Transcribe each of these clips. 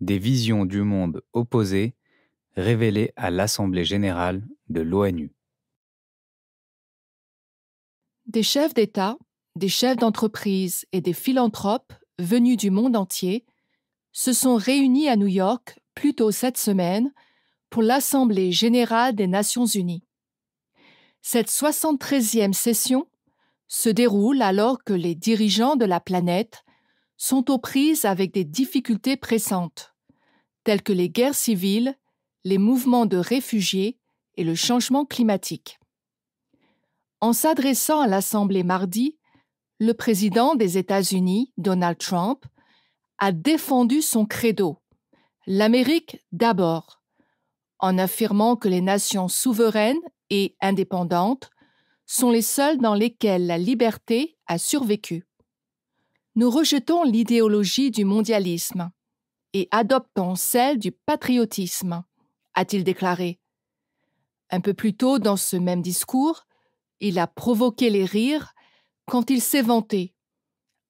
des visions du monde opposées révélées à l'Assemblée générale de l'ONU. Des chefs d'État, des chefs d'entreprise et des philanthropes venus du monde entier se sont réunis à New York plus tôt cette semaine pour l'Assemblée générale des Nations unies. Cette 73e session se déroule alors que les dirigeants de la planète sont aux prises avec des difficultés pressantes, telles que les guerres civiles, les mouvements de réfugiés et le changement climatique. En s'adressant à l'Assemblée mardi, le président des États-Unis, Donald Trump, a défendu son credo, l'Amérique d'abord, en affirmant que les nations souveraines et indépendantes sont les seules dans lesquelles la liberté a survécu nous rejetons l'idéologie du mondialisme et adoptons celle du patriotisme, a-t-il déclaré. Un peu plus tôt dans ce même discours, il a provoqué les rires quand il s'est vanté.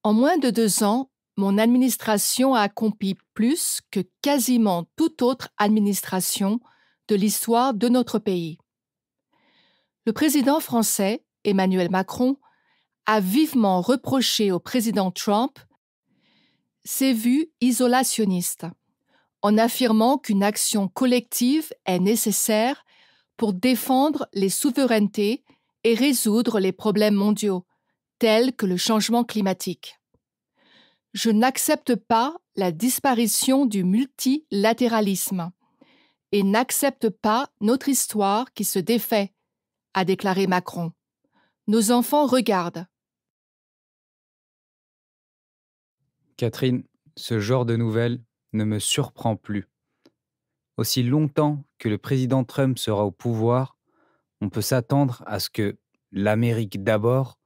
En moins de deux ans, mon administration a accompli plus que quasiment toute autre administration de l'histoire de notre pays. Le président français, Emmanuel Macron, a vivement reproché au président Trump ses vues isolationnistes, en affirmant qu'une action collective est nécessaire pour défendre les souverainetés et résoudre les problèmes mondiaux, tels que le changement climatique. Je n'accepte pas la disparition du multilatéralisme et n'accepte pas notre histoire qui se défait, a déclaré Macron. Nos enfants regardent. Catherine, ce genre de nouvelles ne me surprend plus. Aussi longtemps que le président Trump sera au pouvoir, on peut s'attendre à ce que l'Amérique d'abord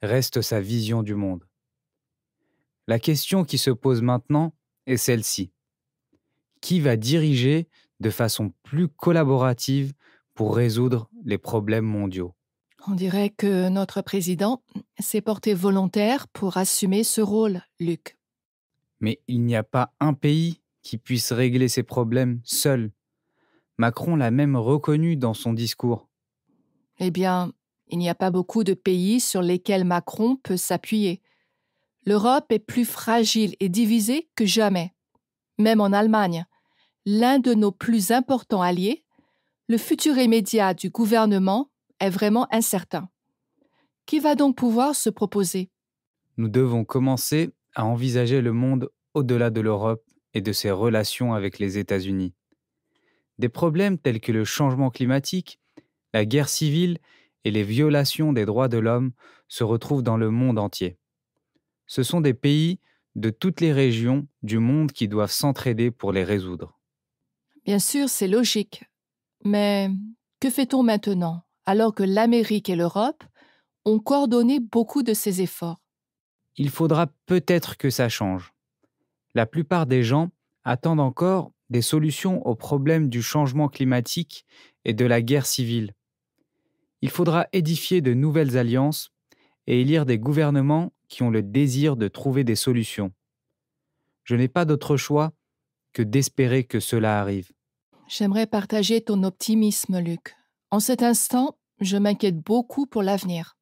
reste sa vision du monde. La question qui se pose maintenant est celle-ci. Qui va diriger de façon plus collaborative pour résoudre les problèmes mondiaux on dirait que notre président s'est porté volontaire pour assumer ce rôle, Luc. Mais il n'y a pas un pays qui puisse régler ses problèmes seul. Macron l'a même reconnu dans son discours. Eh bien, il n'y a pas beaucoup de pays sur lesquels Macron peut s'appuyer. L'Europe est plus fragile et divisée que jamais. Même en Allemagne, l'un de nos plus importants alliés, le futur immédiat du gouvernement est vraiment incertain. Qui va donc pouvoir se proposer Nous devons commencer à envisager le monde au-delà de l'Europe et de ses relations avec les États-Unis. Des problèmes tels que le changement climatique, la guerre civile et les violations des droits de l'homme se retrouvent dans le monde entier. Ce sont des pays de toutes les régions du monde qui doivent s'entraider pour les résoudre. Bien sûr, c'est logique. Mais que fait-on maintenant alors que l'Amérique et l'Europe ont coordonné beaucoup de ces efforts. Il faudra peut-être que ça change. La plupart des gens attendent encore des solutions aux problèmes du changement climatique et de la guerre civile. Il faudra édifier de nouvelles alliances et élire des gouvernements qui ont le désir de trouver des solutions. Je n'ai pas d'autre choix que d'espérer que cela arrive. J'aimerais partager ton optimisme, Luc. En cet instant, je m'inquiète beaucoup pour l'avenir.